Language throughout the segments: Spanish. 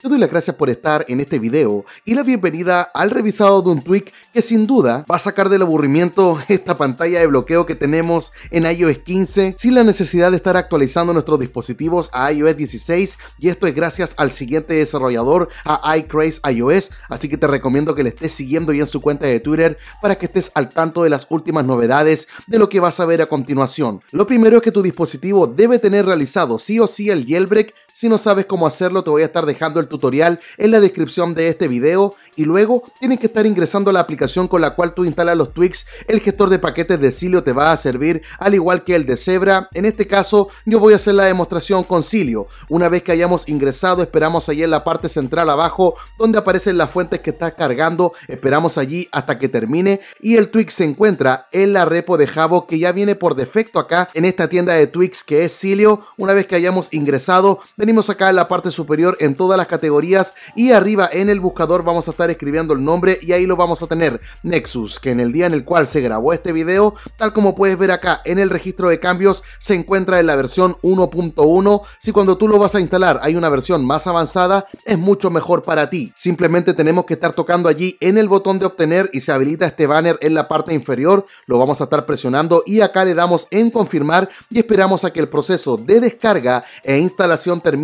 te doy las gracias por estar en este video y la bienvenida al revisado de un tweak que sin duda va a sacar del aburrimiento esta pantalla de bloqueo que tenemos en iOS 15 sin la necesidad de estar actualizando nuestros dispositivos a iOS 16 y esto es gracias al siguiente desarrollador, a iCraze iOS, así que te recomiendo que le estés siguiendo y en su cuenta de Twitter para que estés al tanto de las últimas novedades de lo que vas a ver a continuación. Lo primero es que tu dispositivo debe tener realizado sí o sí el jailbreak si no sabes cómo hacerlo, te voy a estar dejando el tutorial en la descripción de este video y luego tienes que estar ingresando a la aplicación con la cual tú instalas los tweaks. El gestor de paquetes de Silio te va a servir al igual que el de Zebra. En este caso, yo voy a hacer la demostración con Silio Una vez que hayamos ingresado, esperamos allí en la parte central abajo donde aparecen las fuentes que está cargando. Esperamos allí hasta que termine y el tweak se encuentra en la repo de javo que ya viene por defecto acá en esta tienda de tweaks que es Silio Una vez que hayamos ingresado, Venimos acá en la parte superior en todas las categorías y arriba en el buscador vamos a estar escribiendo el nombre y ahí lo vamos a tener. Nexus, que en el día en el cual se grabó este video, tal como puedes ver acá en el registro de cambios, se encuentra en la versión 1.1. Si cuando tú lo vas a instalar hay una versión más avanzada, es mucho mejor para ti. Simplemente tenemos que estar tocando allí en el botón de obtener y se habilita este banner en la parte inferior. Lo vamos a estar presionando y acá le damos en confirmar y esperamos a que el proceso de descarga e instalación termine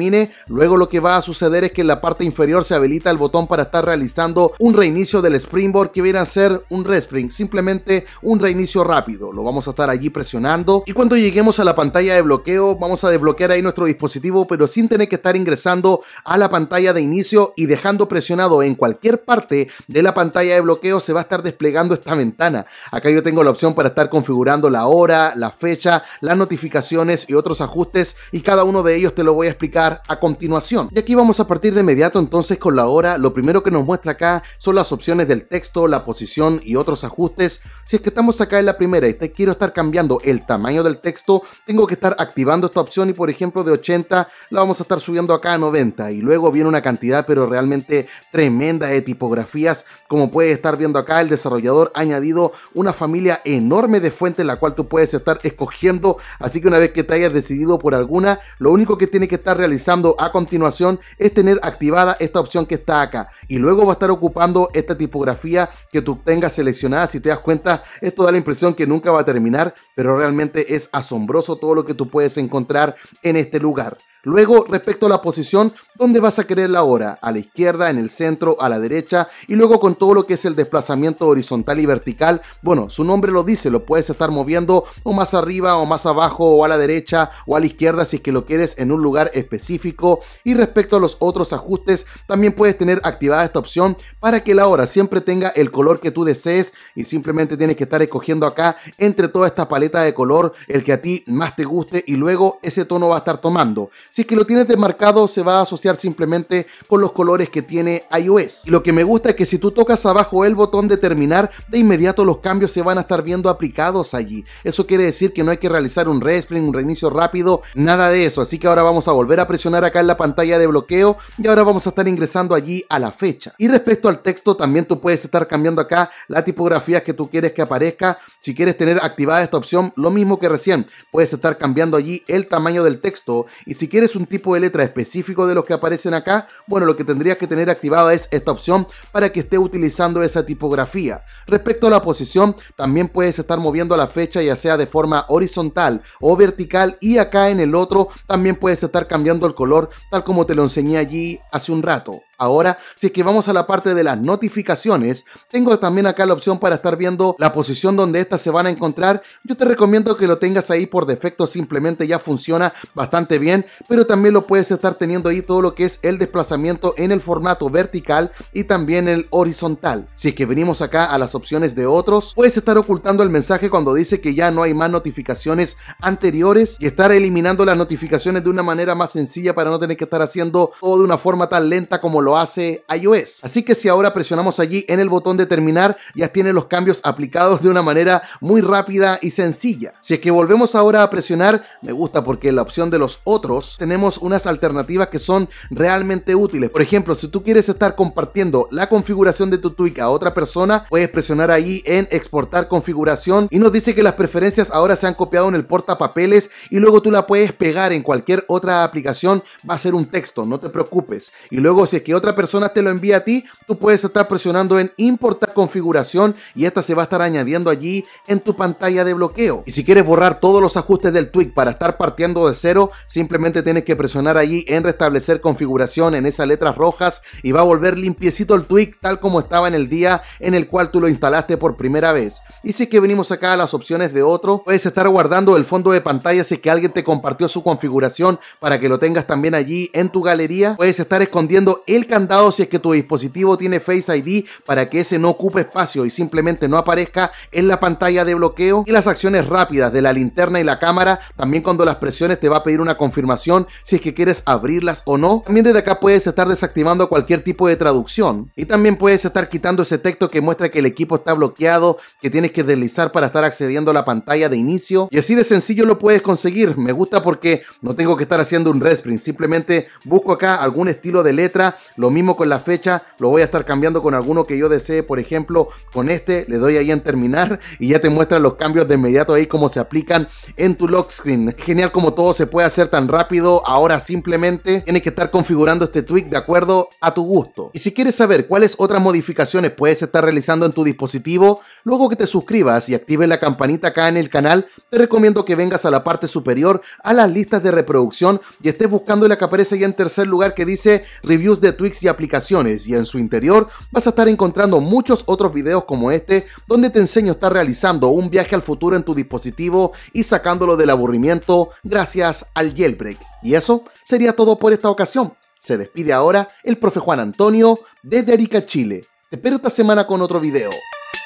luego lo que va a suceder es que en la parte inferior se habilita el botón para estar realizando un reinicio del Springboard que viene a ser un respring, simplemente un reinicio rápido. Lo vamos a estar allí presionando y cuando lleguemos a la pantalla de bloqueo vamos a desbloquear ahí nuestro dispositivo pero sin tener que estar ingresando a la pantalla de inicio y dejando presionado en cualquier parte de la pantalla de bloqueo se va a estar desplegando esta ventana. Acá yo tengo la opción para estar configurando la hora, la fecha, las notificaciones y otros ajustes y cada uno de ellos te lo voy a explicar a continuación. Y aquí vamos a partir de inmediato entonces con la hora. Lo primero que nos muestra acá son las opciones del texto, la posición y otros ajustes. Si es que estamos acá en la primera y te quiero estar cambiando el tamaño del texto, tengo que estar activando esta opción y por ejemplo de 80 la vamos a estar subiendo acá a 90 y luego viene una cantidad pero realmente tremenda de tipografías. Como puedes estar viendo acá, el desarrollador ha añadido una familia enorme de fuentes la cual tú puedes estar escogiendo. Así que una vez que te hayas decidido por alguna, lo único que tiene que estar realizando a continuación es tener activada esta opción que está acá y luego va a estar ocupando esta tipografía que tú tengas seleccionada. Si te das cuenta, esto da la impresión que nunca va a terminar, pero realmente es asombroso todo lo que tú puedes encontrar en este lugar. Luego, respecto a la posición, ¿dónde vas a querer la hora? ¿A la izquierda, en el centro, a la derecha? Y luego con todo lo que es el desplazamiento horizontal y vertical, bueno, su nombre lo dice, lo puedes estar moviendo o más arriba o más abajo o a la derecha o a la izquierda si es que lo quieres en un lugar específico. Y respecto a los otros ajustes, también puedes tener activada esta opción para que la hora siempre tenga el color que tú desees y simplemente tienes que estar escogiendo acá entre toda esta paleta de color el que a ti más te guste y luego ese tono va a estar tomando. Si es que lo tienes desmarcado, se va a asociar simplemente con los colores que tiene iOS. Y lo que me gusta es que si tú tocas abajo el botón de terminar, de inmediato los cambios se van a estar viendo aplicados allí. Eso quiere decir que no hay que realizar un respring, un reinicio rápido, nada de eso. Así que ahora vamos a volver a presionar acá en la pantalla de bloqueo y ahora vamos a estar ingresando allí a la fecha. Y respecto al texto, también tú puedes estar cambiando acá la tipografía que tú quieres que aparezca. Si quieres tener activada esta opción, lo mismo que recién, puedes estar cambiando allí el tamaño del texto. Y si quieres es un tipo de letra específico de los que aparecen acá, bueno, lo que tendrías que tener activada es esta opción para que esté utilizando esa tipografía. Respecto a la posición, también puedes estar moviendo la fecha ya sea de forma horizontal o vertical y acá en el otro también puedes estar cambiando el color tal como te lo enseñé allí hace un rato. Ahora, si es que vamos a la parte de las notificaciones, tengo también acá la opción para estar viendo la posición donde estas se van a encontrar. Yo te recomiendo que lo tengas ahí por defecto, simplemente ya funciona bastante bien, pero también lo puedes estar teniendo ahí todo lo que es el desplazamiento en el formato vertical y también el horizontal. Si es que venimos acá a las opciones de otros, puedes estar ocultando el mensaje cuando dice que ya no hay más notificaciones anteriores y estar eliminando las notificaciones de una manera más sencilla para no tener que estar haciendo todo de una forma tan lenta como lo hace iOS. Así que si ahora presionamos allí en el botón de terminar, ya tiene los cambios aplicados de una manera muy rápida y sencilla. Si es que volvemos ahora a presionar, me gusta porque la opción de los otros tenemos unas alternativas que son realmente útiles. Por ejemplo, si tú quieres estar compartiendo la configuración de tu tweak a otra persona, puedes presionar ahí en exportar configuración y nos dice que las preferencias ahora se han copiado en el portapapeles y luego tú la puedes pegar en cualquier otra aplicación, va a ser un texto, no te preocupes. Y luego si es que otra persona te lo envía a ti, tú puedes estar presionando en importar configuración y esta se va a estar añadiendo allí en tu pantalla de bloqueo. Y si quieres borrar todos los ajustes del tweak para estar partiendo de cero, simplemente tienes que presionar allí en restablecer configuración en esas letras rojas y va a volver limpiecito el tweak tal como estaba en el día en el cual tú lo instalaste por primera vez. Y si es que venimos acá a las opciones de otro, puedes estar guardando el fondo de pantalla si que alguien te compartió su configuración para que lo tengas también allí en tu galería. Puedes estar escondiendo el candado si es que tu dispositivo tiene Face ID para que ese no ocupe espacio y simplemente no aparezca en la pantalla de bloqueo. Y las acciones rápidas de la linterna y la cámara, también cuando las presiones te va a pedir una confirmación si es que quieres abrirlas o no. También desde acá puedes estar desactivando cualquier tipo de traducción. Y también puedes estar quitando ese texto que muestra que el equipo está bloqueado, que tienes que deslizar para estar accediendo a la pantalla de inicio. Y así de sencillo lo puedes conseguir. Me gusta porque no tengo que estar haciendo un resprint. Simplemente busco acá algún estilo de letra, lo mismo con la fecha, lo voy a estar cambiando con alguno que yo desee, por ejemplo, con este, le doy ahí en terminar y ya te muestra los cambios de inmediato ahí como se aplican en tu lock screen. Genial como todo se puede hacer tan rápido, ahora simplemente tienes que estar configurando este tweak de acuerdo a tu gusto. Y si quieres saber cuáles otras modificaciones puedes estar realizando en tu dispositivo, luego que te suscribas y actives la campanita acá en el canal, te recomiendo que vengas a la parte superior a las listas de reproducción y estés buscando la que aparece ahí en tercer lugar que dice reviews de y aplicaciones y en su interior vas a estar encontrando muchos otros videos como este donde te enseño a estar realizando un viaje al futuro en tu dispositivo y sacándolo del aburrimiento gracias al jailbreak. Y eso sería todo por esta ocasión. Se despide ahora el profe Juan Antonio desde Arica, Chile. Te espero esta semana con otro video.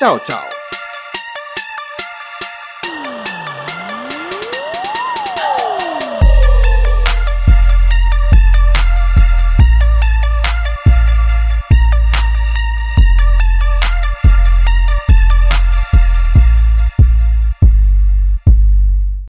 Chao, chao.